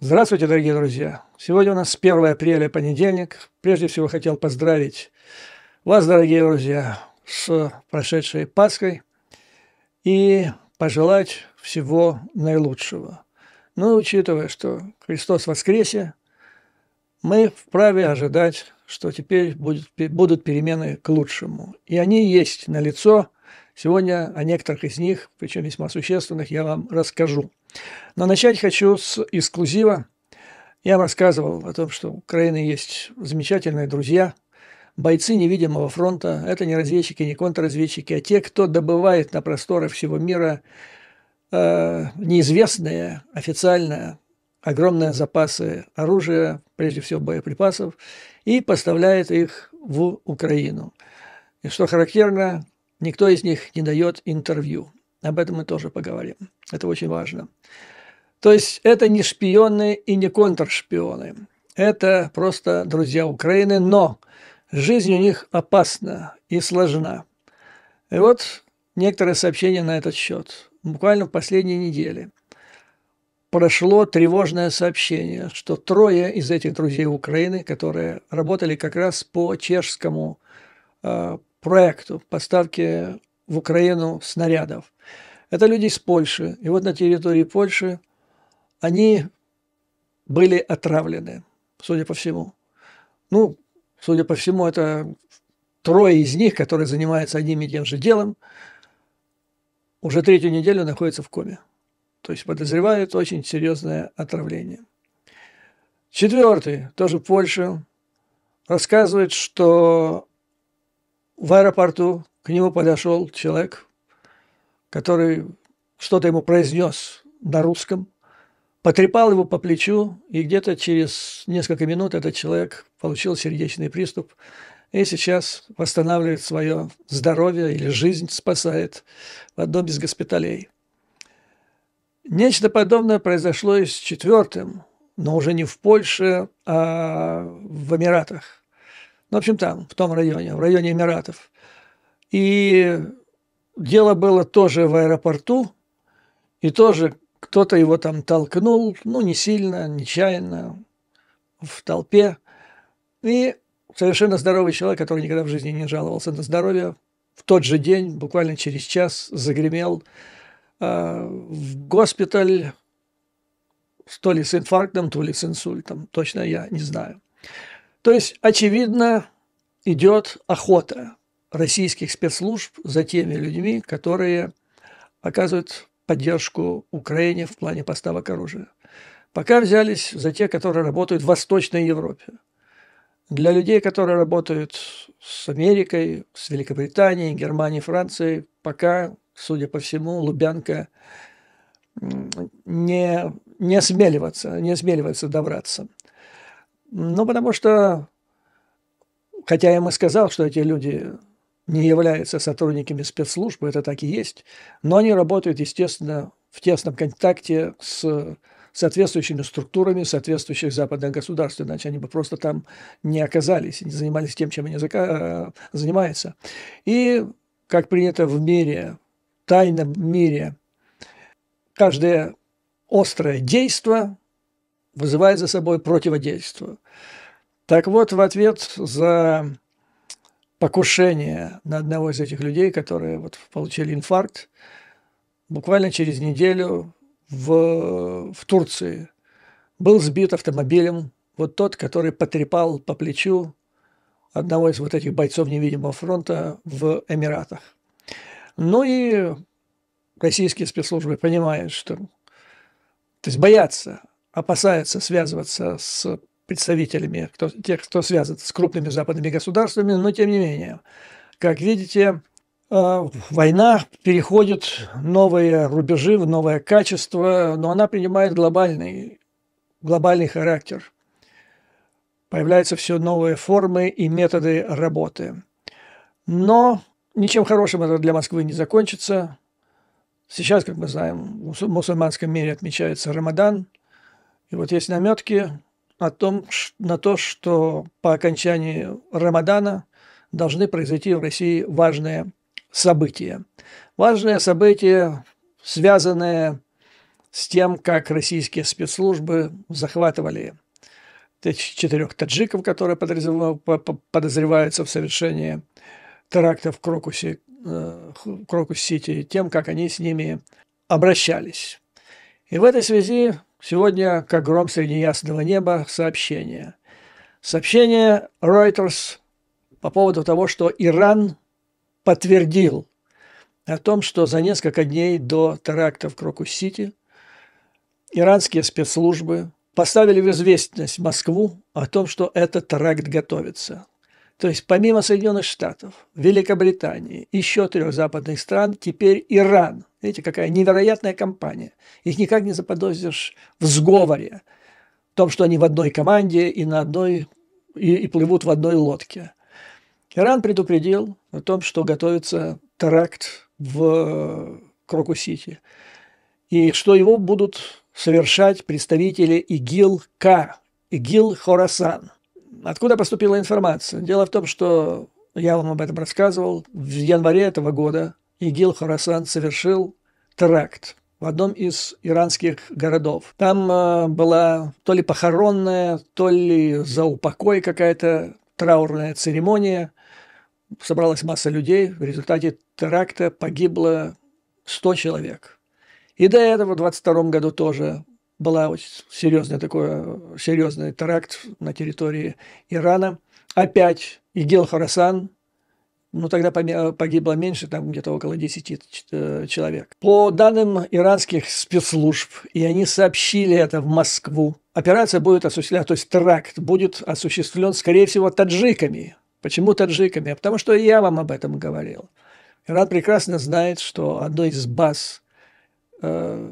Здравствуйте, дорогие друзья! Сегодня у нас 1 апреля, понедельник. Прежде всего хотел поздравить вас, дорогие друзья, с прошедшей Пасхой и пожелать всего наилучшего. Ну, учитывая, что Христос воскресе, мы вправе ожидать, что теперь будет, будут перемены к лучшему. И они есть налицо. Сегодня о некоторых из них, причем весьма существенных, я вам расскажу. Но начать хочу с эксклюзива. Я рассказывал о том, что у Украины есть замечательные друзья, бойцы невидимого фронта. Это не разведчики, не контрразведчики, а те, кто добывает на просторы всего мира э, неизвестные официально огромные запасы оружия, прежде всего боеприпасов, и поставляет их в Украину. И что характерно, никто из них не дает интервью. Об этом мы тоже поговорим. Это очень важно. То есть это не шпионы и не контршпионы. Это просто друзья Украины, но жизнь у них опасна и сложна. И вот некоторые сообщения на этот счет. Буквально в последние недели прошло тревожное сообщение, что трое из этих друзей Украины, которые работали как раз по чешскому э, проекту поставки в Украину снарядов. Это люди из Польши. И вот на территории Польши они были отравлены, судя по всему. Ну, судя по всему, это трое из них, которые занимаются одним и тем же делом, уже третью неделю находятся в коме. То есть подозревают очень серьезное отравление. Четвертый, тоже Польша, рассказывает, что в аэропорту к нему подошел человек, который что-то ему произнес на русском, потрепал его по плечу, и где-то через несколько минут этот человек получил сердечный приступ и сейчас восстанавливает свое здоровье или жизнь спасает в одном из госпиталей. Нечто подобное произошло и с четвертым, но уже не в Польше, а в Эмиратах. Ну, в общем, там, в том районе, в районе Эмиратов. И дело было тоже в аэропорту, и тоже кто-то его там толкнул, ну, не сильно, нечаянно, в толпе. И совершенно здоровый человек, который никогда в жизни не жаловался на здоровье, в тот же день, буквально через час, загремел э, в госпиталь, то ли с инфарктом, то ли с инсультом, точно я не знаю. То есть, очевидно, идет охота российских спецслужб за теми людьми, которые оказывают поддержку Украине в плане поставок оружия. Пока взялись за те, которые работают в Восточной Европе. Для людей, которые работают с Америкой, с Великобританией, Германией, Францией, пока, судя по всему, Лубянка не, не осмеливается не осмеливается добраться. Ну, потому что, хотя я им и сказал, что эти люди не являются сотрудниками спецслужб, это так и есть, но они работают, естественно, в тесном контакте с соответствующими структурами соответствующих западных государств, иначе они бы просто там не оказались, не занимались тем, чем они зака- э, занимаются. И, как принято в мире, тайном мире, каждое острое действие вызывает за собой противодействие. Так вот, в ответ за покушение на одного из этих людей, которые вот получили инфаркт, буквально через неделю в, в Турции был сбит автомобилем вот тот, который потрепал по плечу одного из вот этих бойцов невидимого фронта в Эмиратах. Ну и российские спецслужбы понимают, что... То есть боятся, опасаются связываться с представителями, кто, тех, кто связан с крупными западными государствами, но тем не менее. Как видите, э, война переходит новые рубежи, в новое качество, но она принимает глобальный, глобальный характер. Появляются все новые формы и методы работы. Но ничем хорошим это для Москвы не закончится. Сейчас, как мы знаем, в мусульманском мире отмечается Рамадан. И вот есть наметки о том, на то, что по окончании Рамадана должны произойти в России важные события. важные события связанные с тем, как российские спецслужбы захватывали четырех таджиков, которые подозреваются в совершении терактов в Крокусе, э, Крокус-Сити, тем, как они с ними обращались. И в этой связи Сегодня, как гром среди ясного неба, сообщение. Сообщение Reuters по поводу того, что Иран подтвердил о том, что за несколько дней до теракта в Крокус-Сити иранские спецслужбы поставили в известность Москву о том, что этот теракт готовится. То есть помимо Соединенных Штатов, Великобритании, еще трех западных стран, теперь Иран. Видите, какая невероятная компания. Их никак не заподозришь в сговоре, в том, что они в одной команде и, на одной, и, и плывут в одной лодке. Иран предупредил о том, что готовится теракт в Кроку-Сити, и что его будут совершать представители ИГИЛ-К, ИГИЛ-Хорасан – Откуда поступила информация? Дело в том, что я вам об этом рассказывал. В январе этого года ИГИЛ Хорасан совершил теракт в одном из иранских городов. Там э, была то ли похоронная, то ли за упокой какая-то траурная церемония. Собралась масса людей. В результате теракта погибло 100 человек. И до этого в 22 году тоже была очень серьезная такой серьезный теракт на территории Ирана. Опять Игел Харасан, ну тогда погибло меньше, там где-то около 10 э, человек. По данным иранских спецслужб, и они сообщили это в Москву, операция будет осуществлена, то есть теракт будет осуществлен, скорее всего, таджиками. Почему таджиками? А потому что я вам об этом говорил. Иран прекрасно знает, что одной из баз э,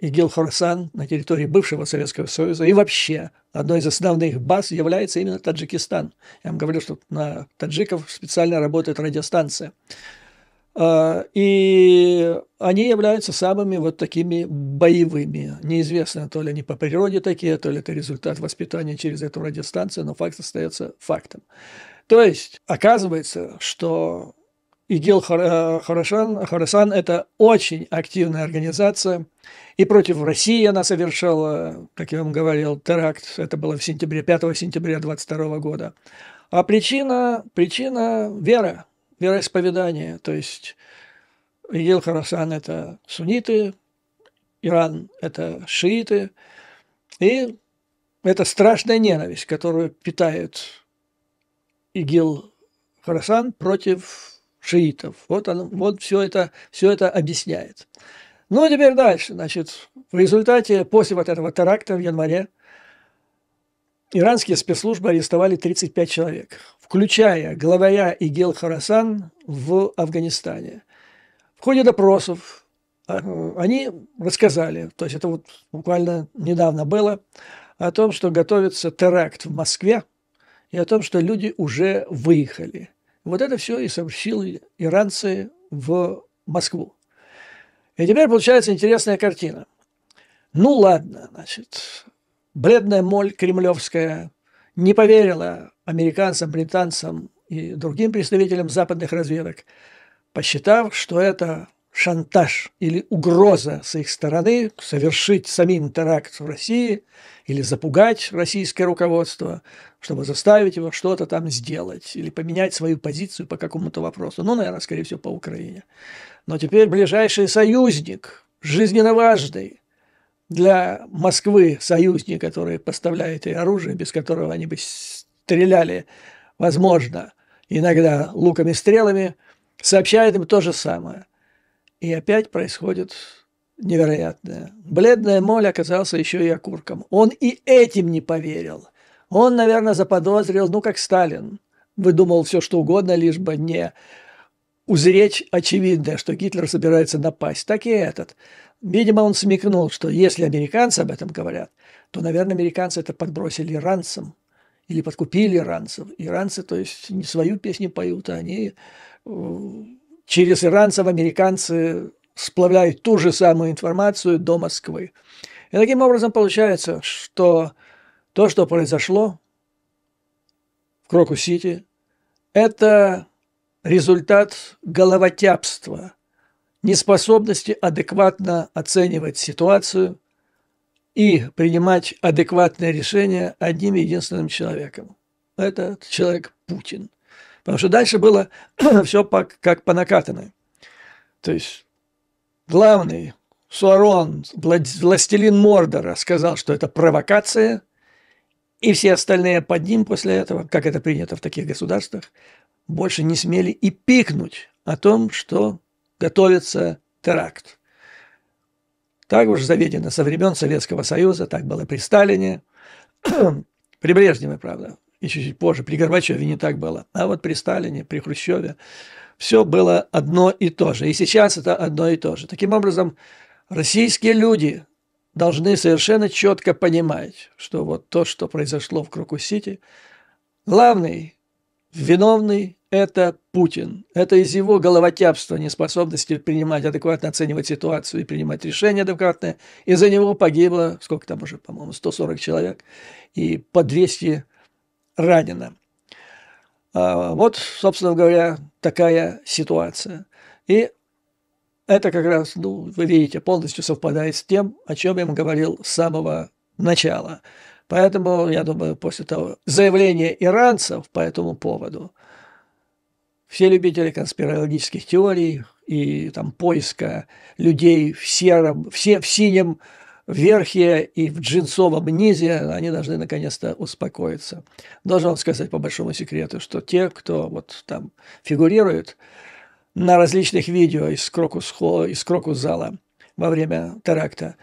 игил хорсан на территории бывшего Советского Союза. И вообще одной из основных баз является именно Таджикистан. Я вам говорю, что на таджиков специально работает радиостанция. А, и они являются самыми вот такими боевыми. Неизвестно, то ли они по природе такие, то ли это результат воспитания через эту радиостанцию, но факт остается фактом. То есть оказывается, что ИГИЛ э, Хорасан, это очень активная организация, и против России она совершала, как я вам говорил, теракт. Это было в сентябре, 5 сентября 22 года. А причина, причина – вера, вероисповедание. То есть Игил Харасан – это сунниты, Иран – это шииты. И это страшная ненависть, которую питает ИГИЛ Харасан против шиитов. Вот, он, вот все, это, все это объясняет. Ну, а теперь дальше. Значит, в результате, после вот этого теракта в январе, иранские спецслужбы арестовали 35 человек, включая главаря ИГИЛ Харасан в Афганистане. В ходе допросов э, они рассказали, то есть это вот буквально недавно было, о том, что готовится теракт в Москве и о том, что люди уже выехали. Вот это все и сообщили иранцы в Москву. И теперь получается интересная картина. Ну ладно, значит, бледная моль кремлевская не поверила американцам, британцам и другим представителям западных разведок, посчитав, что это шантаж или угроза с их стороны совершить самим теракт в России или запугать российское руководство, чтобы заставить его что-то там сделать или поменять свою позицию по какому-то вопросу. Ну, наверное, скорее всего, по Украине но теперь ближайший союзник, жизненно важный для Москвы союзник, который поставляет ей оружие, без которого они бы стреляли, возможно, иногда луками-стрелами, сообщает им то же самое. И опять происходит невероятное. Бледная Моль оказался еще и окурком. Он и этим не поверил. Он, наверное, заподозрил, ну, как Сталин, выдумал все, что угодно, лишь бы не узреть очевидное, что Гитлер собирается напасть, так и этот. Видимо, он смекнул, что если американцы об этом говорят, то, наверное, американцы это подбросили ранцем или подкупили иранцев. Иранцы, то есть, не свою песню поют, а они э, через иранцев американцы сплавляют ту же самую информацию до Москвы. И таким образом получается, что то, что произошло в Кроку-Сити, это результат головотяпства, неспособности адекватно оценивать ситуацию и принимать адекватные решения одним единственным человеком. Этот человек Путин. Потому что дальше было все по, как по накатанной. То есть главный Суарон, властелин Мордора, сказал, что это провокация – и все остальные под ним после этого, как это принято в таких государствах, больше не смели и пикнуть о том, что готовится теракт. Так уж заведено со времен Советского Союза, так было при Сталине, при Брежневе, правда, и чуть-чуть позже, при Горбачеве не так было, а вот при Сталине, при Хрущеве все было одно и то же. И сейчас это одно и то же. Таким образом, российские люди должны совершенно четко понимать, что вот то, что произошло в Крокус-Сити, главный виновный это Путин. Это из его головотяпства, неспособности принимать, адекватно оценивать ситуацию и принимать решения адекватные. Из-за него погибло, сколько там уже, по-моему, 140 человек и по 200 ранено. А, вот, собственно говоря, такая ситуация. И это как раз, ну, вы видите, полностью совпадает с тем, о чем я вам говорил с самого начала. Поэтому, я думаю, после того заявления иранцев по этому поводу, все любители конспирологических теорий и там поиска людей в сером, все в синем верхе и в джинсовом низе, они должны наконец-то успокоиться. Должен вам сказать по большому секрету, что те, кто вот там фигурирует на различных видео из крокус, из крокус зала во время теракта,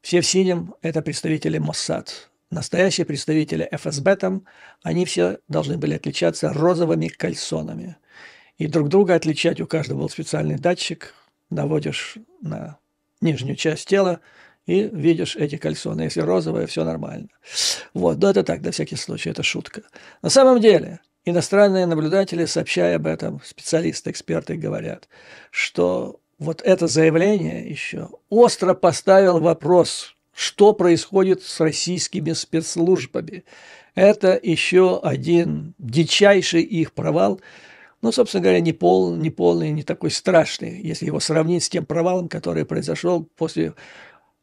все в синем – это представители Моссад. Настоящие представители ФСБ там, они все должны были отличаться розовыми кальсонами – и друг друга отличать. У каждого был специальный датчик. Наводишь на нижнюю часть тела и видишь эти кальсоны. Если розовые, все нормально. Вот, но ну, это так, на всякий случай, это шутка. На самом деле, иностранные наблюдатели, сообщая об этом, специалисты, эксперты говорят, что вот это заявление еще остро поставил вопрос, что происходит с российскими спецслужбами. Это еще один дичайший их провал – но, ну, собственно говоря, не, пол, не полный, не такой страшный, если его сравнить с тем провалом, который произошел после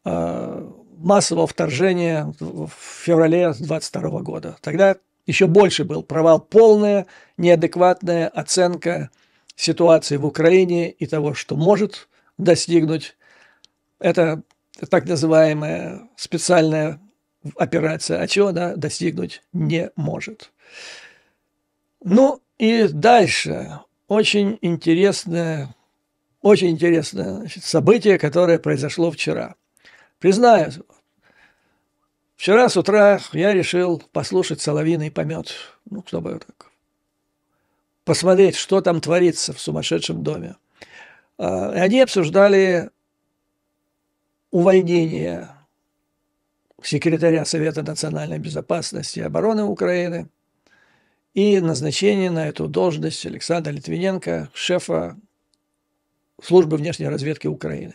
э, массового вторжения в феврале 22 года. Тогда еще больше был провал, полная неадекватная оценка ситуации в Украине и того, что может достигнуть эта так называемая специальная операция, а чего она достигнуть не может. Ну, и дальше очень интересное, очень интересное значит, событие, которое произошло вчера. Признаюсь, вчера с утра я решил послушать соловиный помет, ну, чтобы так, посмотреть, что там творится в сумасшедшем доме. А, и они обсуждали увольнение секретаря Совета национальной безопасности и обороны Украины – и назначение на эту должность Александра Литвиненко, шефа службы внешней разведки Украины.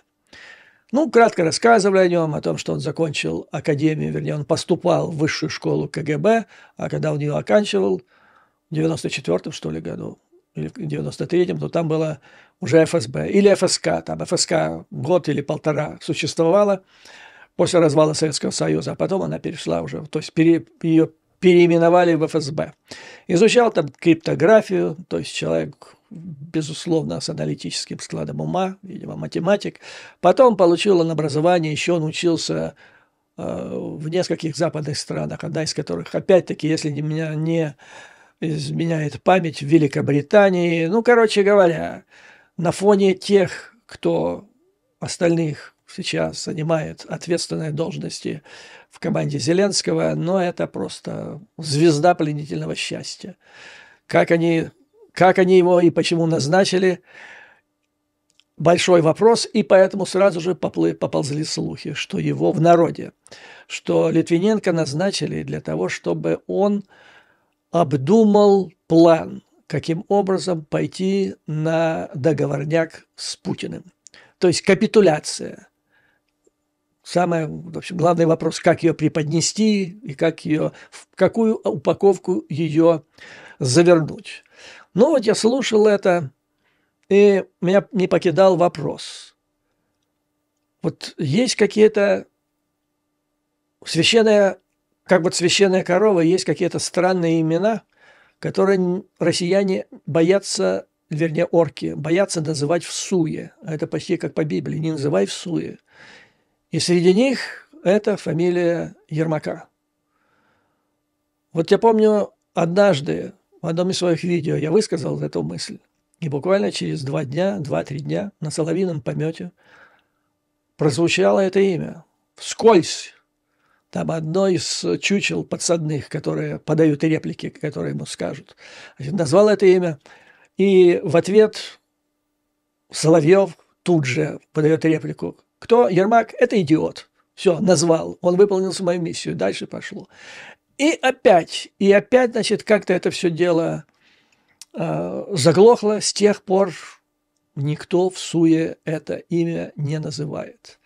Ну, кратко рассказывали о нем, о том, что он закончил академию, вернее, он поступал в высшую школу КГБ, а когда он ее оканчивал, в 94-м, что ли, году, или в 93-м, то там было уже ФСБ или ФСК, там ФСК год или полтора существовала после развала Советского Союза, а потом она перешла уже, то есть пере, ее переименовали в ФСБ. Изучал там криптографию, то есть человек безусловно, с аналитическим складом ума, видимо, математик. Потом получил он образование, еще он учился э, в нескольких западных странах, одна из которых, опять-таки, если меня не изменяет память, в Великобритании. Ну, короче говоря, на фоне тех, кто остальных сейчас занимает ответственные должности в команде Зеленского, но это просто звезда пленительного счастья. Как они, как они его и почему назначили, большой вопрос, и поэтому сразу же поплы, поползли слухи, что его в народе, что Литвиненко назначили для того, чтобы он обдумал план, каким образом пойти на договорняк с Путиным. То есть капитуляция – Самое, в общем, главный вопрос, как ее преподнести и как ее, в какую упаковку ее завернуть. Ну вот я слушал это, и меня не покидал вопрос. Вот есть какие-то священная, как вот священная корова, есть какие-то странные имена, которые россияне боятся вернее, орки, боятся называть в суе. Это почти как по Библии, не называй в суе. И среди них это фамилия Ермака. Вот я помню, однажды в одном из своих видео я высказал эту мысль. И буквально через два дня, два-три дня на соловином помете прозвучало это имя. Вскользь. Там одно из чучел подсадных, которые подают реплики, которые ему скажут. назвал это имя. И в ответ Соловьев тут же подает реплику. Кто Ермак? Это идиот. Все, назвал. Он выполнил свою миссию. Дальше пошло. И опять, и опять, значит, как-то это все дело э, заглохло. С тех пор никто в суе это имя не называет.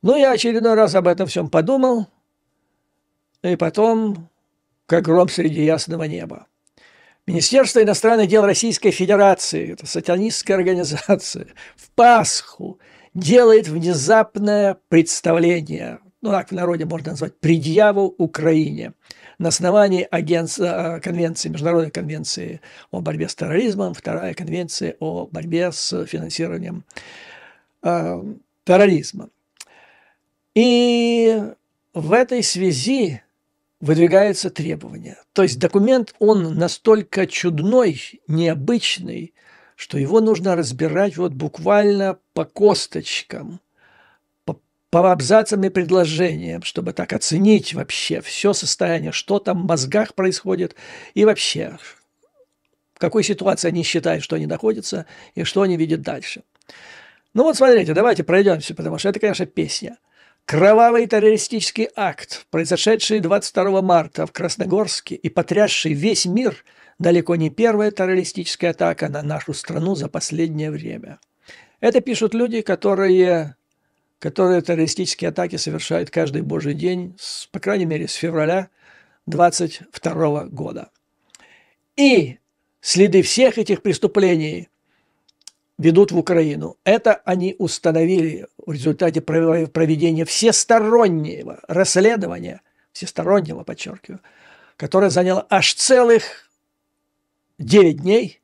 Ну я очередной раз об этом всем подумал, и потом, как гром среди ясного неба. Министерство иностранных дел Российской Федерации, это сатанистская организация, в Пасху – делает внезапное представление, ну так в народе можно назвать, предъяву Украине на основании агентства, э, конвенции, Международной конвенции о борьбе с терроризмом, вторая конвенция о борьбе с финансированием э, терроризма. И в этой связи выдвигаются требования. То есть документ, он настолько чудной, необычный, что его нужно разбирать вот буквально по косточкам, по, по абзацам и предложениям, чтобы так оценить вообще все состояние, что там в мозгах происходит и вообще, в какой ситуации они считают, что они находятся и что они видят дальше. Ну вот смотрите, давайте пройдемся, потому что это, конечно, песня. Кровавый террористический акт, произошедший 22 марта в Красногорске и потрясший весь мир – далеко не первая террористическая атака на нашу страну за последнее время. Это пишут люди, которые, которые террористические атаки совершают каждый божий день, с, по крайней мере, с февраля 22 года. И следы всех этих преступлений ведут в Украину. Это они установили в результате проведения всестороннего расследования, всестороннего, подчеркиваю, которое заняло аж целых 9 дней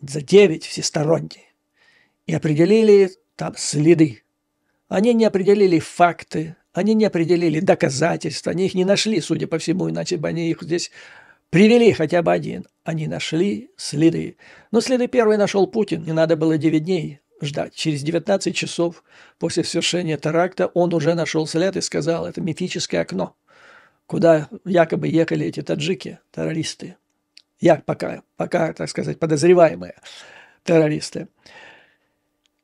за 9 всесторонние. И определили там следы. Они не определили факты, они не определили доказательства, они их не нашли, судя по всему, иначе бы они их здесь привели хотя бы один. Они нашли следы. Но следы первый нашел Путин, не надо было 9 дней ждать. Через 19 часов после совершения теракта он уже нашел след и сказал, это мифическое окно, куда якобы ехали эти таджики, террористы я пока, пока, так сказать, подозреваемые террористы.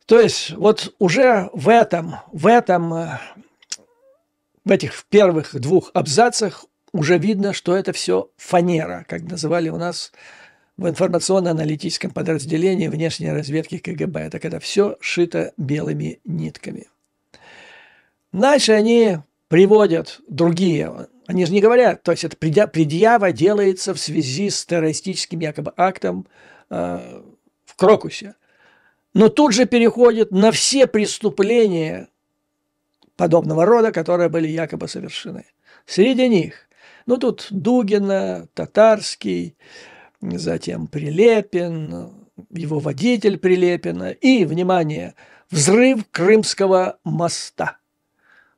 То есть вот уже в этом, в этом, э, в этих первых двух абзацах уже видно, что это все фанера, как называли у нас в информационно-аналитическом подразделении внешней разведки КГБ. Это когда все шито белыми нитками. Дальше они приводят другие они же не говорят, то есть это предъява делается в связи с террористическим якобы актом э, в Крокусе. Но тут же переходит на все преступления подобного рода, которые были якобы совершены. Среди них, ну тут Дугина, Татарский, затем Прилепин, его водитель Прилепина и, внимание, взрыв Крымского моста.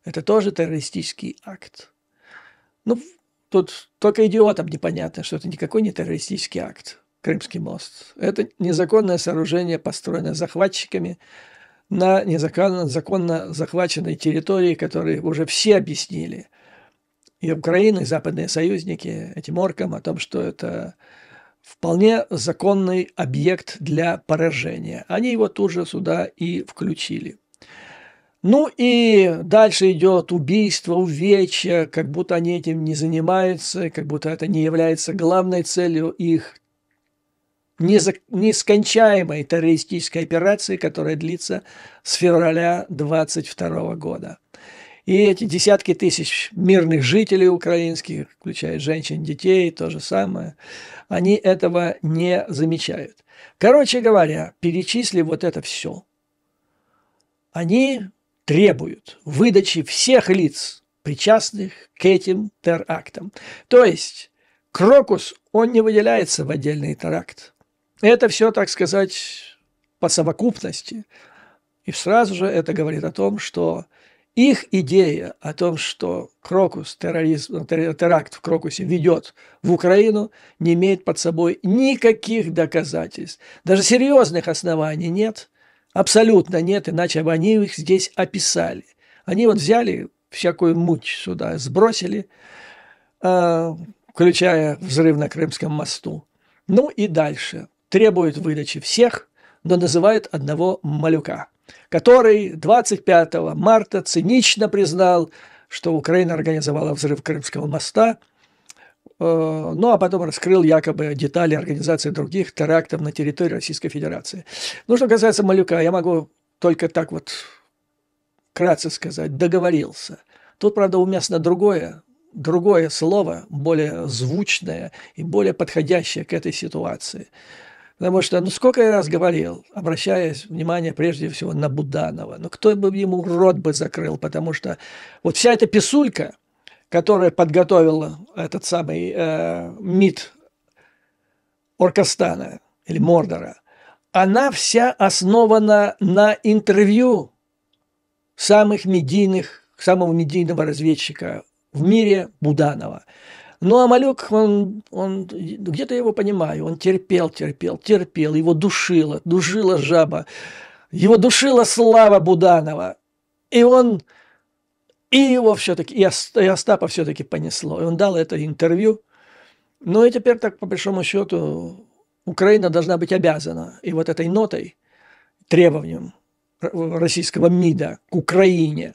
Это тоже террористический акт. Ну, тут только идиотам непонятно, что это никакой не террористический акт. Крымский мост. Это незаконное сооружение, построенное захватчиками на незаконно законно захваченной территории, которые уже все объяснили. И Украина, и западные союзники этим оркам о том, что это вполне законный объект для поражения. Они его тут же сюда и включили. Ну и дальше идет убийство, увечья, как будто они этим не занимаются, как будто это не является главной целью их нескончаемой террористической операции, которая длится с февраля 22 года. И эти десятки тысяч мирных жителей украинских, включая женщин, детей, то же самое, они этого не замечают. Короче говоря, перечисли вот это все, они требуют выдачи всех лиц, причастных к этим терактам. То есть Крокус, он не выделяется в отдельный теракт. Это все, так сказать, по совокупности. И сразу же это говорит о том, что их идея о том, что Крокус, терроризм, теракт в Крокусе ведет в Украину, не имеет под собой никаких доказательств. Даже серьезных оснований нет – Абсолютно нет, иначе бы они их здесь описали. Они вот взяли всякую муть сюда, сбросили, э, включая взрыв на Крымском мосту. Ну и дальше. Требуют выдачи всех, но называют одного малюка, который 25 марта цинично признал, что Украина организовала взрыв Крымского моста – Э, ну а потом раскрыл якобы детали организации других терактов на территории Российской Федерации. Ну, что касается Малюка, я могу только так вот кратко сказать, договорился. Тут, правда, уместно другое, другое слово, более звучное и более подходящее к этой ситуации. Потому что, ну, сколько я раз говорил, обращаясь, внимание, прежде всего, на Буданова. Ну, кто бы ему рот бы закрыл, потому что вот вся эта писулька – которое подготовил этот самый э, МИД Оркастана или Мордора, она вся основана на интервью самых медийных, самого медийного разведчика в мире Буданова. Ну, а Малек, он, он где-то я его понимаю, он терпел, терпел, терпел, его душила, душила жаба, его душила слава Буданова. И он и его все-таки, и Остапа все-таки понесло. И он дал это интервью. Ну и теперь так, по большому счету, Украина должна быть обязана и вот этой нотой, требованием российского МИДа к Украине.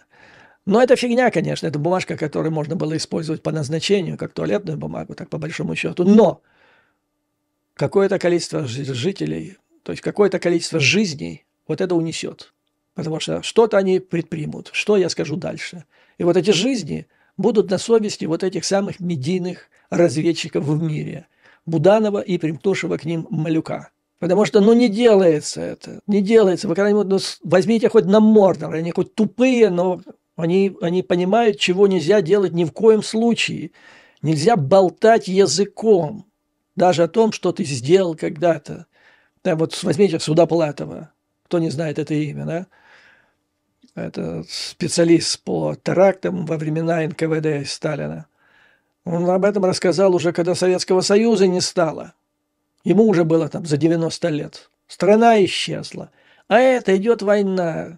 Но это фигня, конечно, это бумажка, которую можно было использовать по назначению, как туалетную бумагу, так по большому счету. Но какое-то количество жителей, то есть какое-то количество жизней вот это унесет. Потому что что-то они предпримут. Что я скажу дальше? И вот эти жизни будут на совести вот этих самых медийных разведчиков в мире. Буданова и примкнувшего к ним Малюка. Потому что, ну, не делается это. Не делается. Вы когда-нибудь ну, возьмите хоть на Мордор. Они хоть тупые, но они, они понимают, чего нельзя делать ни в коем случае. Нельзя болтать языком. Даже о том, что ты сделал когда-то. Да, вот возьмите Судоплатова. Кто не знает это имя, да? это специалист по терактам во времена НКВД и Сталина. Он об этом рассказал уже, когда Советского Союза не стало. Ему уже было там за 90 лет. Страна исчезла. А это идет война.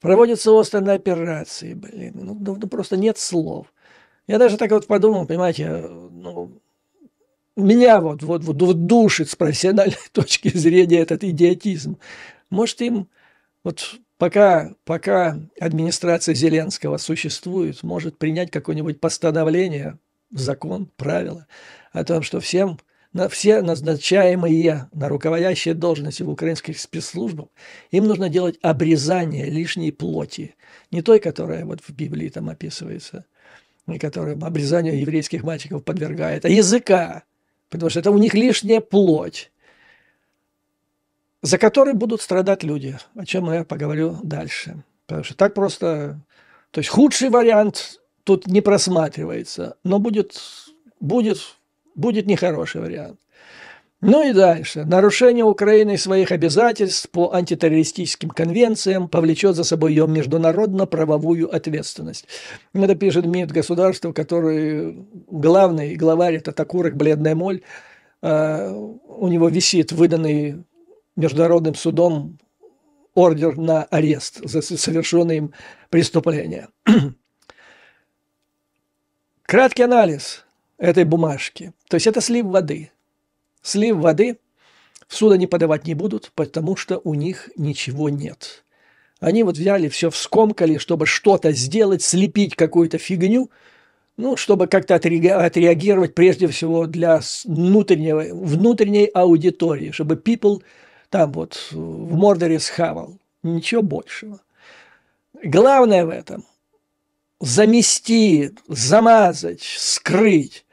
Проводятся острые операции, блин. Ну, ну, ну просто нет слов. Я даже так вот подумал, понимаете, ну, меня вот, вот, вот, вот душит с профессиональной точки зрения этот идиотизм. Может, им вот пока, пока администрация Зеленского существует, может принять какое-нибудь постановление, закон, правило о том, что всем на все назначаемые на руководящие должности в украинских спецслужбах, им нужно делать обрезание лишней плоти. Не той, которая вот в Библии там описывается, и которая обрезанию еврейских мальчиков подвергает, а языка. Потому что это у них лишняя плоть за который будут страдать люди, о чем я поговорю дальше. Потому что так просто... То есть худший вариант тут не просматривается, но будет, будет, будет нехороший вариант. Ну и дальше. Нарушение Украины своих обязательств по антитеррористическим конвенциям повлечет за собой ее международно-правовую ответственность. Ну, это пишет МИД государства, который главный главарь, это Такурок Бледная Моль, а, у него висит выданный международным судом ордер на арест за совершенное им преступление. Краткий анализ этой бумажки. То есть это слив воды. Слив воды в суда не подавать не будут, потому что у них ничего нет. Они вот взяли все вскомкали, чтобы что-то сделать, слепить какую-то фигню, ну, чтобы как-то отреагировать прежде всего для внутренней аудитории, чтобы people – там вот э, в Мордоре схавал. Ничего большего. Главное в этом – замести, замазать, скрыть,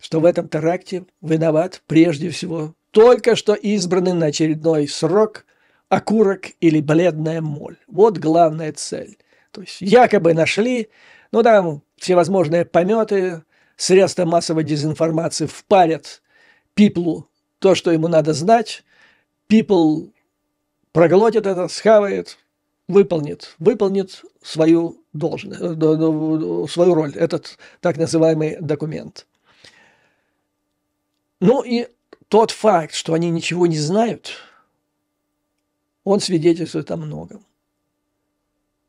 что в этом теракте виноват прежде всего только что избранный на очередной срок окурок или бледная моль. Вот главная цель. То есть якобы нашли, ну там всевозможные пометы, средства массовой дезинформации впарят пиплу то, что ему надо знать, people проглотит это, схавает, выполнит, выполнит свою должность, э, свою роль, этот так называемый документ. Ну и тот факт, что они ничего не знают, он свидетельствует о многом.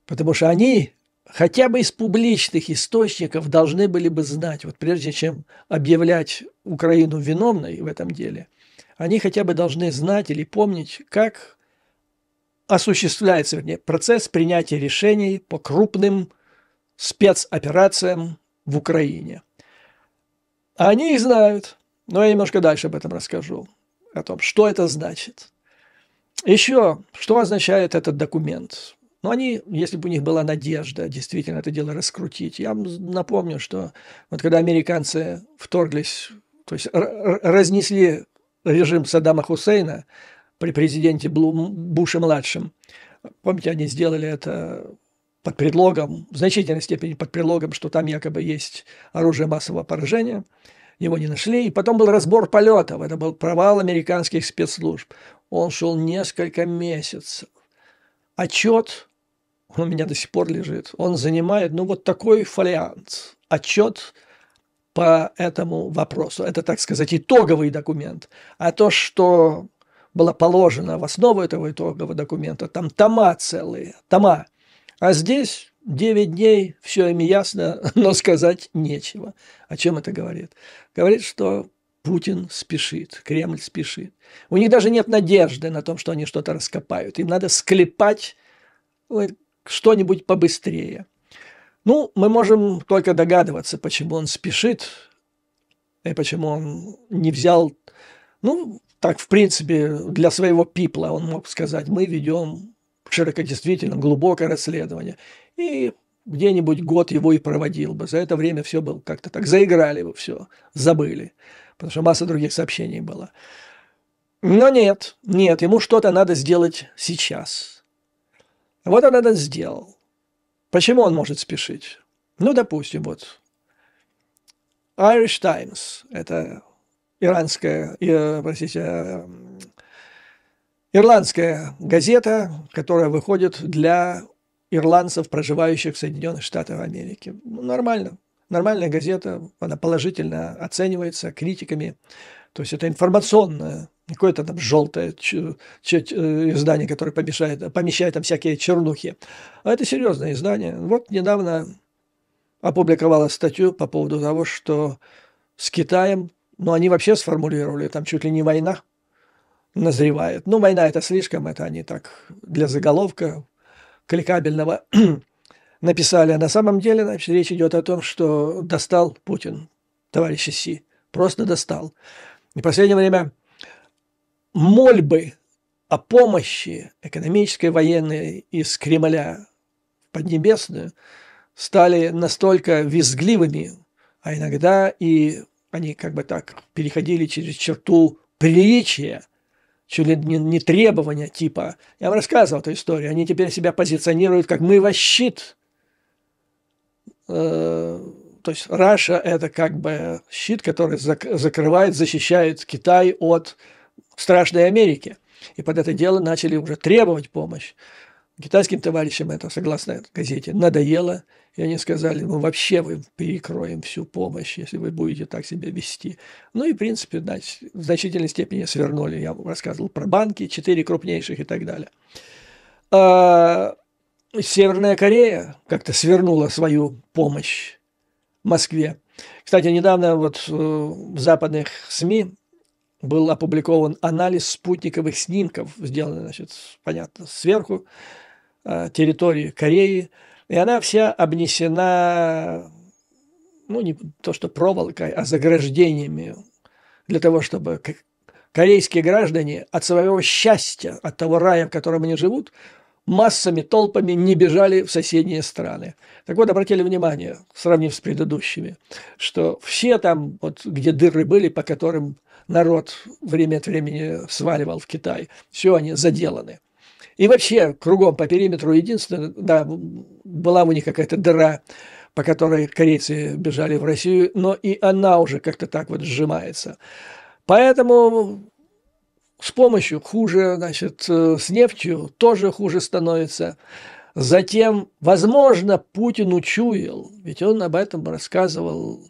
Потому что они хотя бы из публичных источников должны были бы знать, вот прежде чем объявлять Украину виновной в этом деле – они хотя бы должны знать или помнить, как осуществляется вернее, процесс принятия решений по крупным спецоперациям в Украине. Они их знают, но я немножко дальше об этом расскажу, о том, что это значит. Еще, что означает этот документ? Но ну, они, если бы у них была надежда действительно это дело раскрутить, я напомню, что вот когда американцы вторглись, то есть разнесли режим Саддама Хусейна при президенте Буше-младшем. Помните, они сделали это под предлогом, в значительной степени под предлогом, что там якобы есть оружие массового поражения. Его не нашли. И потом был разбор полетов. Это был провал американских спецслужб. Он шел несколько месяцев. Отчет, он у меня до сих пор лежит, он занимает, ну, вот такой фолиант. Отчет по этому вопросу. Это, так сказать, итоговый документ. А то, что было положено в основу этого итогового документа, там тома целые, тома. А здесь 9 дней, все им ясно, но сказать нечего. О чем это говорит? Говорит, что Путин спешит, Кремль спешит. У них даже нет надежды на том, что они что-то раскопают. Им надо склепать что-нибудь побыстрее – ну, мы можем только догадываться, почему он спешит, и почему он не взял... Ну, так, в принципе, для своего пипла он мог сказать, мы ведем широкодействительно глубокое расследование. И где-нибудь год его и проводил бы. За это время все было как-то так. Заиграли бы все, забыли. Потому что масса других сообщений было. Но нет, нет, ему что-то надо сделать сейчас. Вот он это сделал. Почему он может спешить? Ну, допустим, вот Irish Times, это иранская, э, простите, э, ирландская газета, которая выходит для ирландцев, проживающих в Соединенных Штатах Америки. Ну, нормально. Нормальная газета, она положительно оценивается критиками. То есть это информационная какое-то там желтое э, издание, которое помешает, помещает там всякие чернухи. А это серьезное издание. Вот недавно опубликовала статью по поводу того, что с Китаем, ну, они вообще сформулировали, там чуть ли не война назревает. Ну, война – это слишком, это они так для заголовка кликабельного написали. А на самом деле, значит, речь идет о том, что достал Путин, товарищ Си. Просто достал. И в последнее время – мольбы о помощи экономической, военной из Кремля в Поднебесную стали настолько визгливыми, а иногда и они как бы так переходили через черту приличия, чуть ли не, не требования типа. Я вам рассказывал эту историю. Они теперь себя позиционируют как «мы во щит». Э, то есть Раша – это как бы щит, который закрывает, защищает Китай от страшной Америке. И под это дело начали уже требовать помощь. Китайским товарищам это, согласно газете, надоело. И они сказали, мы «Ну, вообще вы перекроем всю помощь, если вы будете так себя вести. Ну и, в принципе, значит, в значительной степени свернули. Я рассказывал про банки, четыре крупнейших и так далее. А Северная Корея как-то свернула свою помощь Москве. Кстати, недавно вот э, в западных СМИ был опубликован анализ спутниковых снимков, сделанный, значит, понятно, сверху э, территории Кореи, и она вся обнесена, ну, не то что проволокой, а заграждениями для того, чтобы корейские граждане от своего счастья, от того рая, в котором они живут, массами, толпами не бежали в соседние страны. Так вот, обратили внимание, сравнив с предыдущими, что все там, вот, где дыры были, по которым народ время от времени сваливал в Китай. Все они заделаны. И вообще кругом по периметру единственное, да, была у них какая-то дыра, по которой корейцы бежали в Россию, но и она уже как-то так вот сжимается. Поэтому с помощью хуже, значит, с нефтью тоже хуже становится. Затем, возможно, Путин учуял, ведь он об этом рассказывал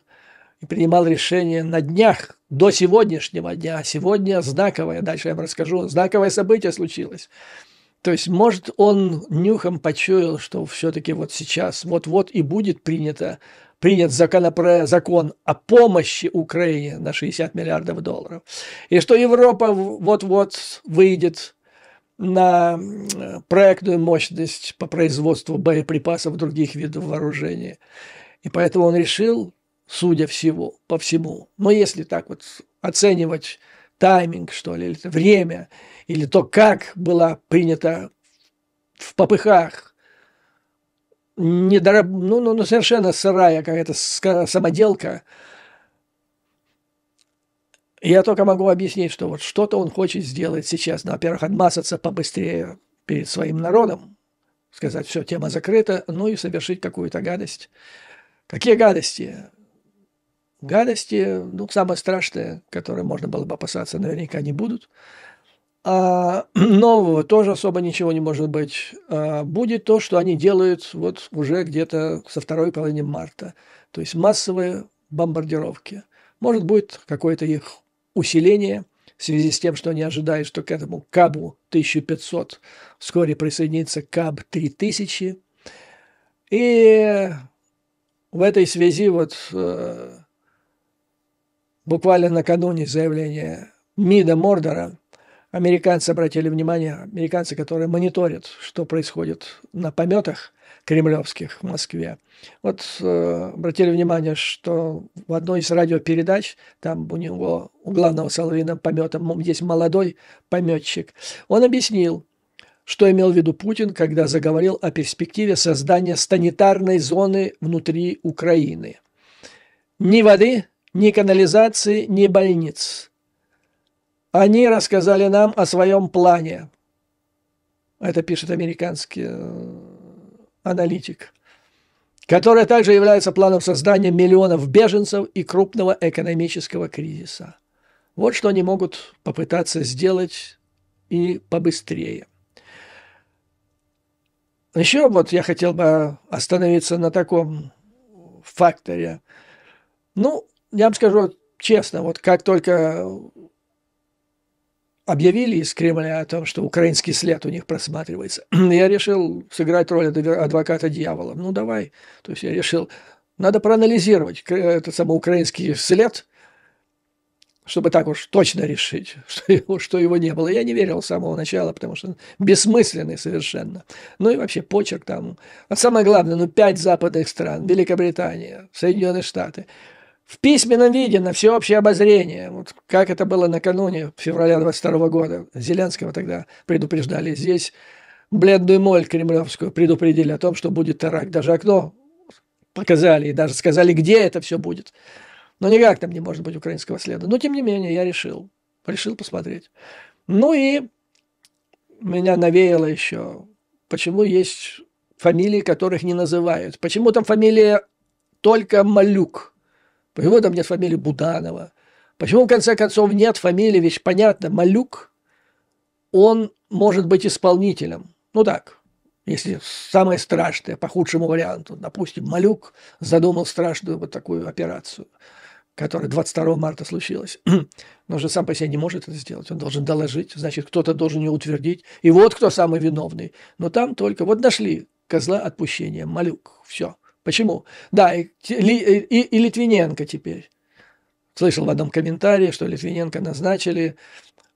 и принимал решение на днях до сегодняшнего дня. Сегодня знаковое, дальше я вам расскажу, знаковое событие случилось. То есть, может, он нюхом почуял, что все-таки вот сейчас, вот-вот и будет принято, принят закон о помощи Украине на 60 миллиардов долларов. И что Европа вот-вот выйдет на э, проектную мощность по производству боеприпасов других видов вооружения. И поэтому он решил судя всего, по всему. Но если так вот оценивать тайминг, что ли, или время, или то, как была принята в попыхах, недороб... ну, ну, ну, совершенно сырая какая-то самоделка, я только могу объяснить, что вот что-то он хочет сделать сейчас. Ну, во-первых, отмазаться побыстрее перед своим народом, сказать, все, тема закрыта, ну и совершить какую-то гадость. Какие гадости? гадости, ну, самое страшное, которое можно было бы опасаться, наверняка не будут. А нового тоже особо ничего не может быть. А будет то, что они делают вот уже где-то со второй половины марта. То есть массовые бомбардировки. Может, будет какое-то их усиление в связи с тем, что они ожидают, что к этому КАБу 1500 вскоре присоединится КАБ 3000. И в этой связи вот э, буквально накануне заявления МИДа Мордора, американцы обратили внимание, американцы, которые мониторят, что происходит на пометах кремлевских в Москве. Вот э, обратили внимание, что в одной из радиопередач, там у него, у главного Соловина помета, есть молодой пометчик, он объяснил, что имел в виду Путин, когда заговорил о перспективе создания станитарной зоны внутри Украины. Ни воды, ни канализации, ни больниц. Они рассказали нам о своем плане. Это пишет американский э, аналитик которая также является планом создания миллионов беженцев и крупного экономического кризиса. Вот что они могут попытаться сделать и побыстрее. Еще вот я хотел бы остановиться на таком факторе. Ну, я вам скажу честно, вот как только объявили из Кремля о том, что украинский след у них просматривается, я решил сыграть роль адвоката дьявола. Ну, давай. То есть я решил, надо проанализировать этот самый украинский след, чтобы так уж точно решить, что его, что его не было. Я не верил с самого начала, потому что он бессмысленный совершенно. Ну и вообще почерк там. А самое главное, ну, пять западных стран, Великобритания, Соединенные Штаты – в письменном виде на всеобщее обозрение. Вот как это было накануне февраля 22 года. Зеленского тогда предупреждали. Здесь бледную моль кремлевскую предупредили о том, что будет теракт. Даже окно показали и даже сказали, где это все будет. Но никак там не может быть украинского следа. Но тем не менее я решил. Решил посмотреть. Ну и меня навеяло еще, почему есть фамилии, которых не называют. Почему там фамилия только Малюк – по там нет фамилии Буданова. Почему, в конце концов, нет фамилии, ведь понятно, Малюк, он может быть исполнителем. Ну так, если самое страшное, по худшему варианту. Допустим, Малюк задумал страшную вот такую операцию, которая 22 марта случилась. Но же сам по себе не может это сделать. Он должен доложить, значит, кто-то должен ее утвердить. И вот кто самый виновный. Но там только вот нашли козла отпущения, Малюк, все. Почему? Да, и, и, и Литвиненко теперь. Слышал в одном комментарии, что Литвиненко назначили,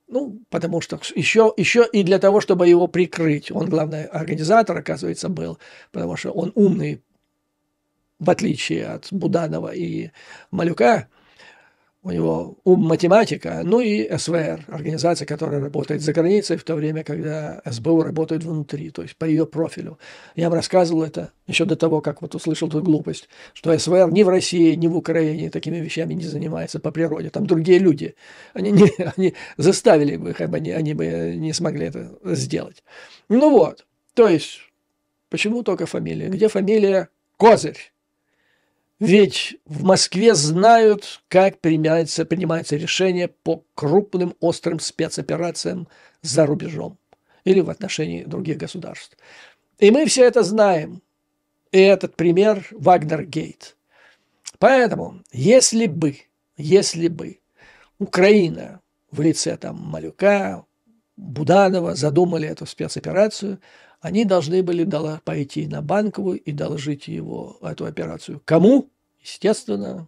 ну, потому что еще, еще и для того, чтобы его прикрыть. Он главный организатор, оказывается, был, потому что он умный, в отличие от Буданова и Малюка, у него ум математика, ну и СВР, организация, которая работает за границей, в то время, когда СБУ работает внутри, то есть по ее профилю. Я вам рассказывал это еще до того, как вот услышал эту глупость, что СВР ни в России, ни в Украине такими вещами не занимается по природе. Там другие люди. Они, не, они заставили бы их, они, они бы не смогли это сделать. Ну вот, то есть, почему только фамилия? Где фамилия Козырь? Ведь в Москве знают, как принимается, принимается решение по крупным острым спецоперациям за рубежом или в отношении других государств. И мы все это знаем. И этот пример – Вагнер-Гейт. Поэтому, если бы, если бы Украина в лице там Малюка, Буданова задумали эту спецоперацию – они должны были пойти на Банковую и доложить его, эту операцию. Кому? Естественно,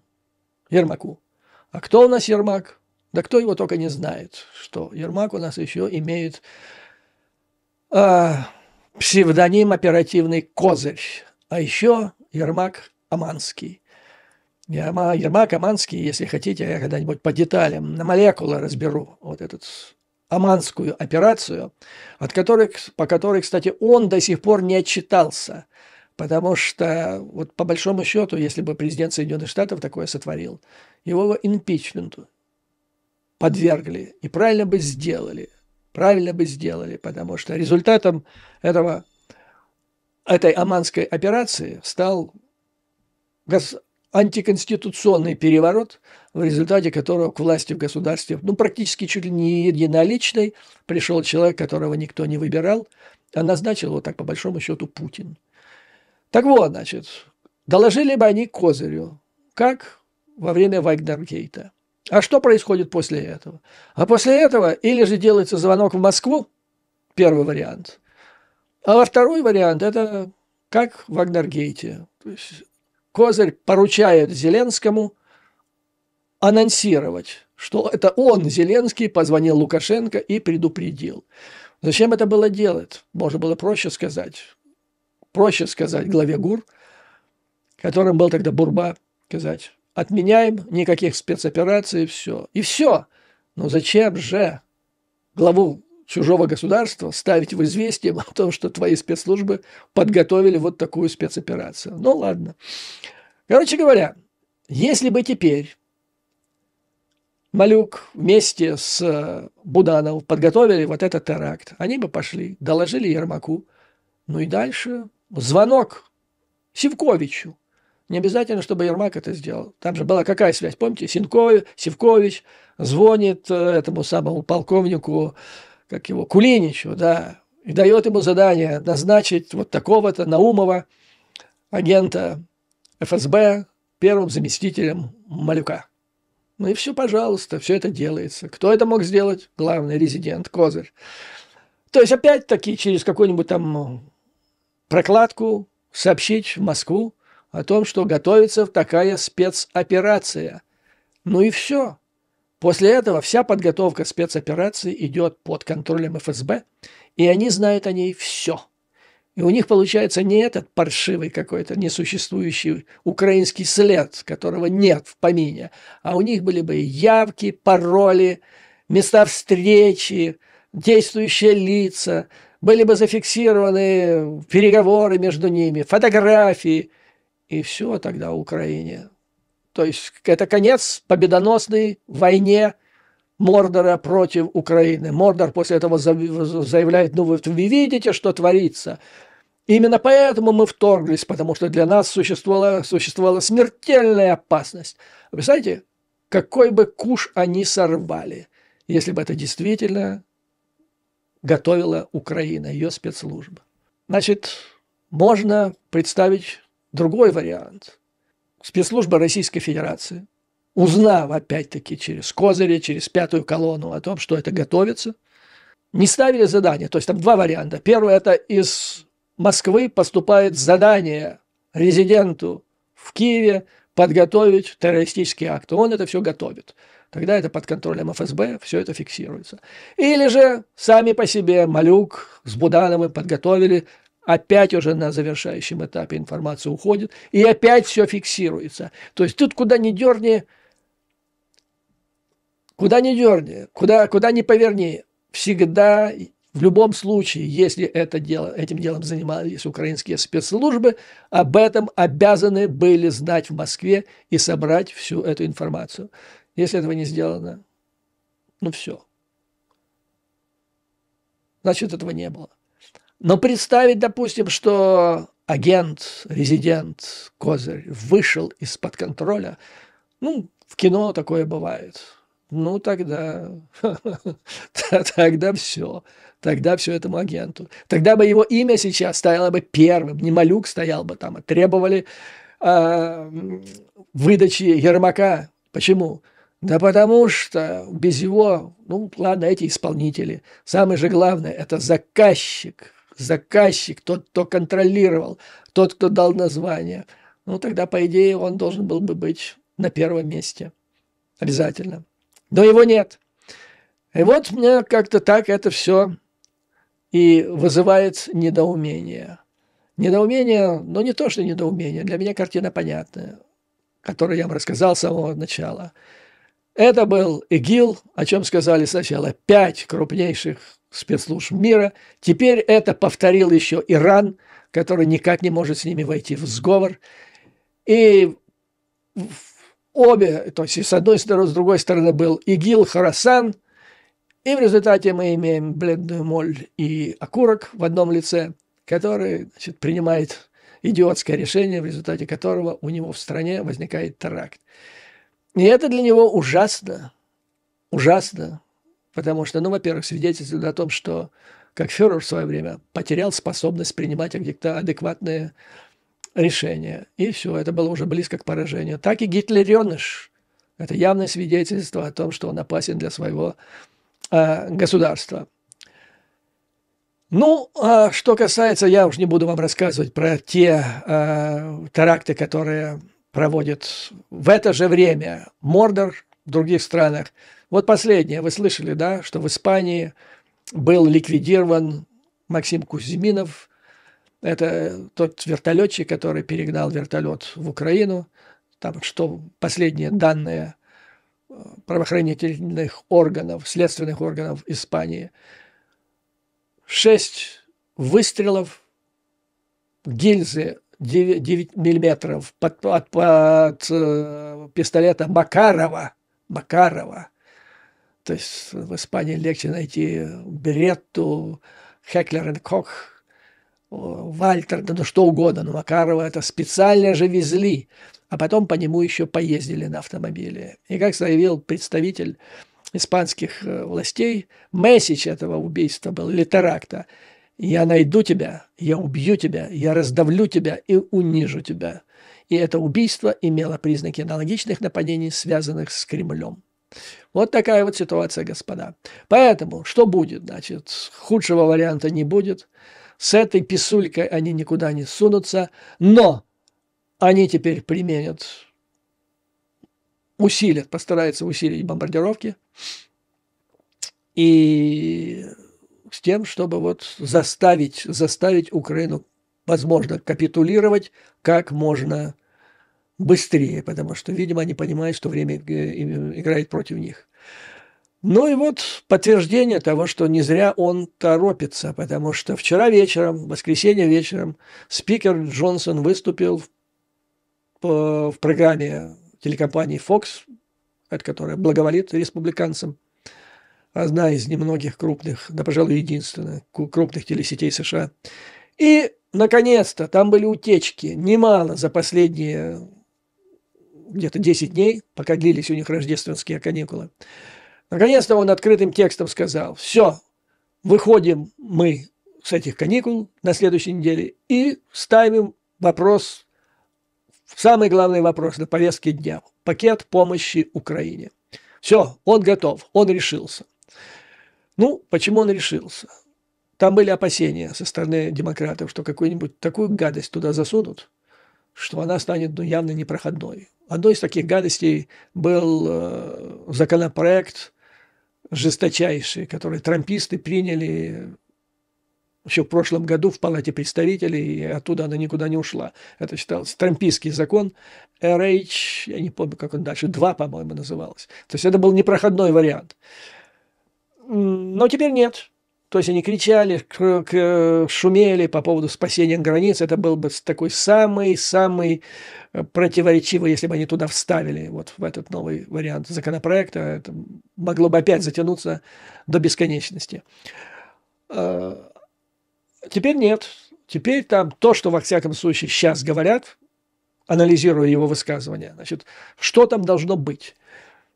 Ермаку. А кто у нас Ермак? Да кто его только не знает, что Ермак у нас еще имеет э, псевдоним оперативный Козырь, а еще Ермак Аманский. Ермак Аманский, если хотите, я когда-нибудь по деталям на молекулы разберу вот этот Аманскую операцию, от которой, по которой, кстати, он до сих пор не отчитался. Потому что, вот по большому счету, если бы президент Соединенных Штатов такое сотворил, его импичменту подвергли. И правильно бы сделали. Правильно бы сделали, потому что результатом этого, этой Аманской операции стал антиконституционный переворот – в результате которого к власти в государстве, ну, практически чуть ли не единоличной, пришел человек, которого никто не выбирал, а назначил его так, по большому счету, Путин. Так вот, значит, доложили бы они Козырю, как во время Вагнергейта. А что происходит после этого? А после этого или же делается звонок в Москву, первый вариант, а во второй вариант – это как в Вагнергейте. То есть Козырь поручает Зеленскому – анонсировать, что это он, Зеленский, позвонил Лукашенко и предупредил. Зачем это было делать? Можно было проще сказать. Проще сказать главе ГУР, которым был тогда Бурба, сказать, отменяем, никаких спецопераций, все. И все. Но зачем же главу чужого государства ставить в известие о том, что твои спецслужбы подготовили вот такую спецоперацию? Ну ладно. Короче говоря, если бы теперь Малюк вместе с э, Буданов подготовили вот этот теракт. Они бы пошли, доложили Ермаку. Ну и дальше звонок Сивковичу. Не обязательно, чтобы Ермак это сделал. Там же была какая связь, помните? Синкович, Сивкович звонит э, этому самому полковнику, как его, Кулиничу, да, и дает ему задание назначить вот такого-то Наумова, агента ФСБ, первым заместителем Малюка. Ну и все, пожалуйста, все это делается. Кто это мог сделать? Главный резидент, Козырь. То есть, опять-таки, через какую-нибудь там э, прокладку сообщить в Москву о том, что готовится такая спецоперация. Ну и все. После этого вся подготовка спецоперации идет под контролем ФСБ, и они знают о ней все. И у них получается не этот паршивый какой-то несуществующий украинский след, которого нет в помине, а у них были бы явки, пароли, места встречи, действующие лица, были бы зафиксированы переговоры между ними, фотографии, и все тогда Украине. То есть это конец победоносной войне Мордора против Украины. Мордор после этого заявляет, ну вы видите, что творится – Именно поэтому мы вторглись, потому что для нас существовала, существовала смертельная опасность. Вы знаете, какой бы куш они сорвали, если бы это действительно готовила Украина, ее спецслужба. Значит, можно представить другой вариант. Спецслужба Российской Федерации, узнав опять-таки через козыри, через пятую колонну о том, что это готовится, не ставили задание. То есть там два варианта. Первый – это из Москвы поступает задание резиденту в Киеве подготовить террористический акт. Он это все готовит. Тогда это под контролем ФСБ, все это фиксируется. Или же сами по себе Малюк с Будановым подготовили, опять уже на завершающем этапе информация уходит, и опять все фиксируется. То есть тут куда ни дерни, куда ни дерни, куда, куда ни поверни, всегда в любом случае, если это дело, этим делом занимались украинские спецслужбы, об этом обязаны были знать в Москве и собрать всю эту информацию. Если этого не сделано, ну все. Значит, этого не было. Но представить, допустим, что агент, резидент, козырь вышел из-под контроля, ну, в кино такое бывает – ну тогда, тогда все, тогда все этому агенту. Тогда бы его имя сейчас стояло бы первым, не Малюк стоял бы там, а требовали э, выдачи Ермака. Почему? Да потому что без его, ну ладно, эти исполнители. Самое же главное – это заказчик. Заказчик, тот, кто контролировал, тот, кто дал название. Ну тогда, по идее, он должен был бы быть на первом месте. Обязательно но его нет. И вот мне как-то так это все и вызывает недоумение. Недоумение, но не то, что недоумение. Для меня картина понятная, которую я вам рассказал с самого начала. Это был ИГИЛ, о чем сказали сначала пять крупнейших спецслужб мира. Теперь это повторил еще Иран, который никак не может с ними войти в сговор. И обе, то есть и с одной стороны, с другой стороны был ИГИЛ, Харасан, и в результате мы имеем бледную моль и окурок в одном лице, который значит, принимает идиотское решение, в результате которого у него в стране возникает теракт. И это для него ужасно, ужасно, потому что, ну, во-первых, свидетельствует о том, что как фюрер в свое время потерял способность принимать а адекватные решение. И все, это было уже близко к поражению. Так и гитлереныш. Это явное свидетельство о том, что он опасен для своего э, государства. Ну, а что касается, я уж не буду вам рассказывать про те э, теракты, которые проводят в это же время Мордор в других странах. Вот последнее, вы слышали, да, что в Испании был ликвидирован Максим Кузьминов – это э, тот вертолетчик, который перегнал вертолет в Украину. Там что последние данные э, правоохранительных органов, следственных органов Испании. Шесть выстрелов гильзы 9, 9 миллиметров под, под, под э, пистолета Макарова. Макарова. То есть в Испании легче найти Беретту, Хеклер и Кох, Вальтер, да, да что угодно, но Макарова это специально же везли, а потом по нему еще поездили на автомобиле. И как заявил представитель испанских э, властей, месседж этого убийства был, или теракта, я найду тебя, я убью тебя, я раздавлю тебя и унижу тебя. И это убийство имело признаки аналогичных нападений, связанных с Кремлем. Вот такая вот ситуация, господа. Поэтому, что будет, значит, худшего варианта не будет. С этой писулькой они никуда не сунутся, но они теперь применят, усилят, постараются усилить бомбардировки и с тем, чтобы вот заставить, заставить Украину, возможно, капитулировать как можно быстрее, потому что, видимо, они понимают, что время э, играет против них. Ну и вот подтверждение того, что не зря он торопится, потому что вчера вечером, в воскресенье вечером, спикер Джонсон выступил в, в программе телекомпании Fox, от которой благоволит республиканцам, одна из немногих крупных, да, пожалуй, единственная, крупных телесетей США. И, наконец-то, там были утечки немало за последние где-то 10 дней, пока длились у них рождественские каникулы. Наконец-то он открытым текстом сказал, все, выходим мы с этих каникул на следующей неделе и ставим вопрос, самый главный вопрос на повестке дня – пакет помощи Украине. Все, он готов, он решился. Ну, почему он решился? Там были опасения со стороны демократов, что какую-нибудь такую гадость туда засунут, что она станет ну, явно непроходной. Одной из таких гадостей был э, законопроект жесточайшие, которые трамписты приняли еще в прошлом году в Палате представителей, и оттуда она никуда не ушла. Это считался трампийский закон RH, я не помню, как он дальше, 2, по-моему, называлось. То есть это был непроходной вариант. Но теперь нет. То есть они кричали, шумели по поводу спасения границ. Это был бы такой самый-самый э, противоречивый, если бы они туда вставили вот в этот новый вариант законопроекта. Это могло бы опять затянуться до бесконечности. А, теперь нет. Теперь там то, что во всяком случае сейчас говорят, анализируя его высказывания, значит, что там должно быть?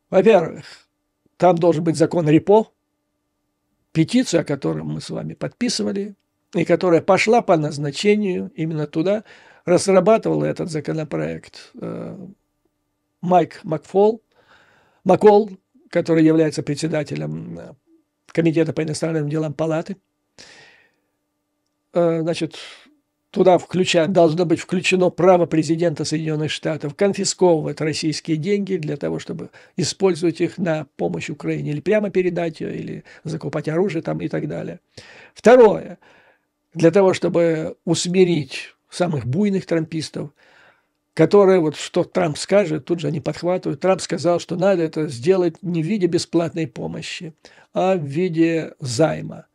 Во-первых, там должен быть закон РИПО – петицию, о которой мы с вами подписывали, и которая пошла по назначению именно туда, разрабатывала этот законопроект э, Майк Макфол, Макол, который является председателем э, Комитета по иностранным делам Палаты. Э, значит, Туда включать должно быть включено право президента Соединенных Штатов конфисковывать российские деньги для того, чтобы использовать их на помощь Украине, или прямо передать ее, или закупать оружие там и так далее. Второе. Для того, чтобы усмирить самых буйных трампистов, которые вот что Трамп скажет, тут же они подхватывают. Трамп сказал, что надо это сделать не в виде бесплатной помощи, а в виде займа.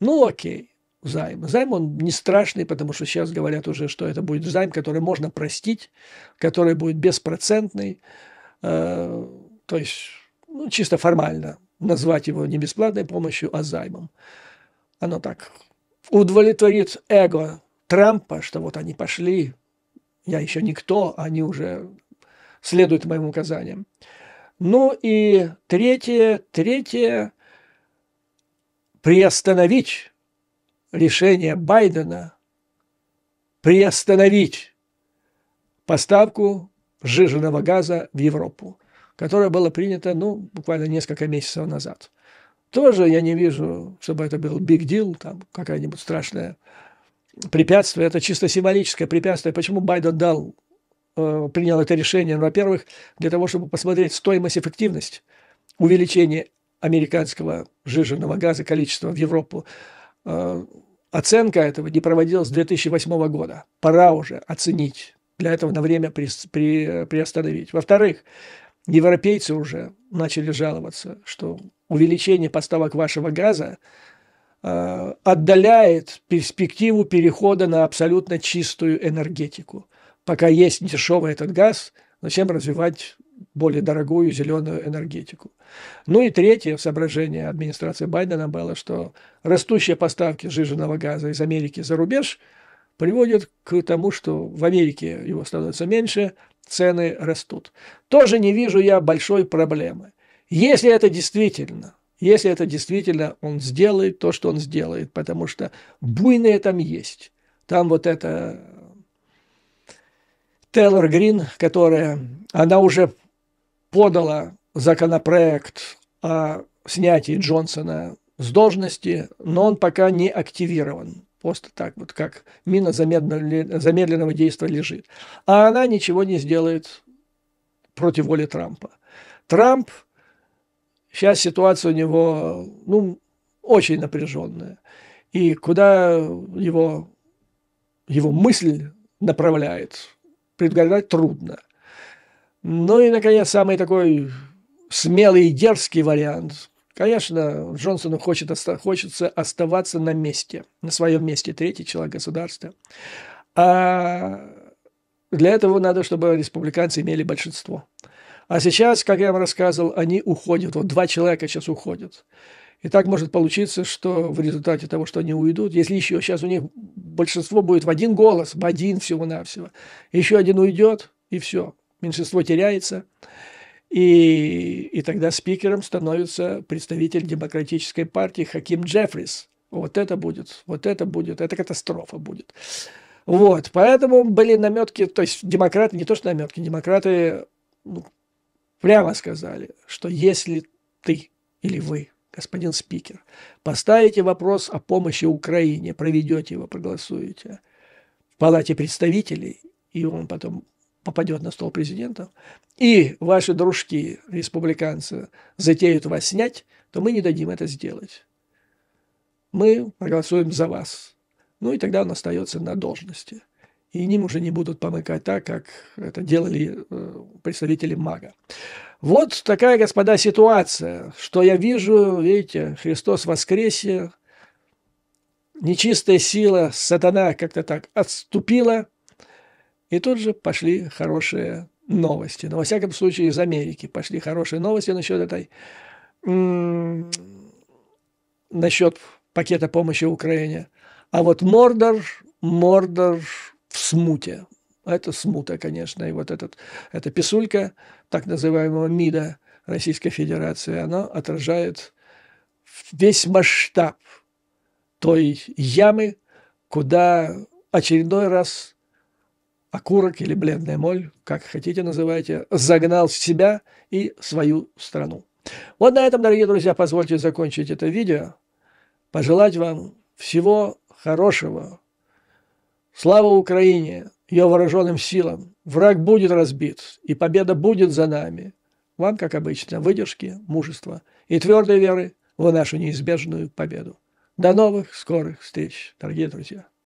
Ну окей, займа. Займ он не страшный, потому что сейчас говорят уже, что это будет займ, который можно простить, который будет беспроцентный. Э, то есть ну, чисто формально назвать его не бесплатной помощью, а займом. Оно так удовлетворит эго Трампа, что вот они пошли, я еще никто, они уже следуют моим указаниям. Ну и третье, третье, приостановить решение Байдена приостановить поставку сжиженного газа в Европу, которое было принято ну, буквально несколько месяцев назад. Тоже я не вижу, чтобы это был big deal, там какая-нибудь страшная препятствие, это чисто символическое препятствие. Почему Байден дал, э, принял это решение? Ну, во-первых, для того, чтобы посмотреть стоимость, эффективность увеличения американского жиженного газа количества в Европу. Э, оценка этого не проводилась с 2008 года. Пора уже оценить. Для этого на время при, при, приостановить. Во-вторых, европейцы уже начали жаловаться, что увеличение поставок вашего газа э, отдаляет перспективу перехода на абсолютно чистую энергетику. Пока есть дешевый этот газ, зачем развивать более дорогую зеленую энергетику. Ну и третье соображение администрации Байдена было, что растущие поставки сжиженного газа из Америки за рубеж приводят к тому, что в Америке его становится меньше, цены растут. Тоже не вижу я большой проблемы. Если это действительно, если это действительно он сделает то, что он сделает, потому что буйные там есть. Там вот это Тейлор Грин, которая, она уже подала законопроект о снятии Джонсона с должности, но он пока не активирован. Просто так вот, как мина замедленного действия лежит. А она ничего не сделает против воли Трампа. Трамп, сейчас ситуация у него, ну, очень напряженная. И куда его, его мысль направляет, предугадать трудно – ну и, наконец, самый такой смелый и дерзкий вариант. Конечно, Джонсону хочет, оста- хочется оставаться на месте, на своем месте, третий человек государства. А для этого надо, чтобы республиканцы имели большинство. А сейчас, как я вам рассказывал, они уходят. Вот два человека сейчас уходят. И так может получиться, что в результате того, что они уйдут, если еще сейчас у них большинство будет в один голос, в один всего-навсего, еще один уйдет, и все меньшинство теряется, и, и тогда спикером становится представитель демократической партии Хаким Джеффрис. Вот это будет, вот это будет, это катастрофа будет. Вот, поэтому были наметки, то есть демократы, не то что наметки, демократы ну, прямо сказали, что если ты или вы, господин спикер, поставите вопрос о помощи Украине, проведете его, проголосуете в Палате представителей, и он потом попадет на стол президента, и ваши дружки, республиканцы, затеют вас снять, то мы не дадим это сделать. Мы проголосуем за вас. Ну и тогда он остается на должности. И ним уже не будут помыкать так, как это делали э, представители мага. Вот такая, господа, ситуация, что я вижу, видите, Христос воскресе, нечистая сила, сатана как-то так отступила – и тут же пошли хорошие новости. Но, во всяком случае, из Америки пошли хорошие новости насчет этой... насчет пакета помощи Украине. А вот Мордор, Мордор в смуте. Это смута, конечно. И вот этот, эта писулька так называемого МИДа Российской Федерации, она отражает весь масштаб той ямы, куда очередной раз окурок или бледная моль, как хотите называйте, загнал себя и свою страну. Вот на этом, дорогие друзья, позвольте закончить это видео. Пожелать вам всего хорошего. Слава Украине, ее вооруженным силам. Враг будет разбит, и победа будет за нами. Вам, как обычно, выдержки, мужества и твердой веры в нашу неизбежную победу. До новых скорых встреч, дорогие друзья.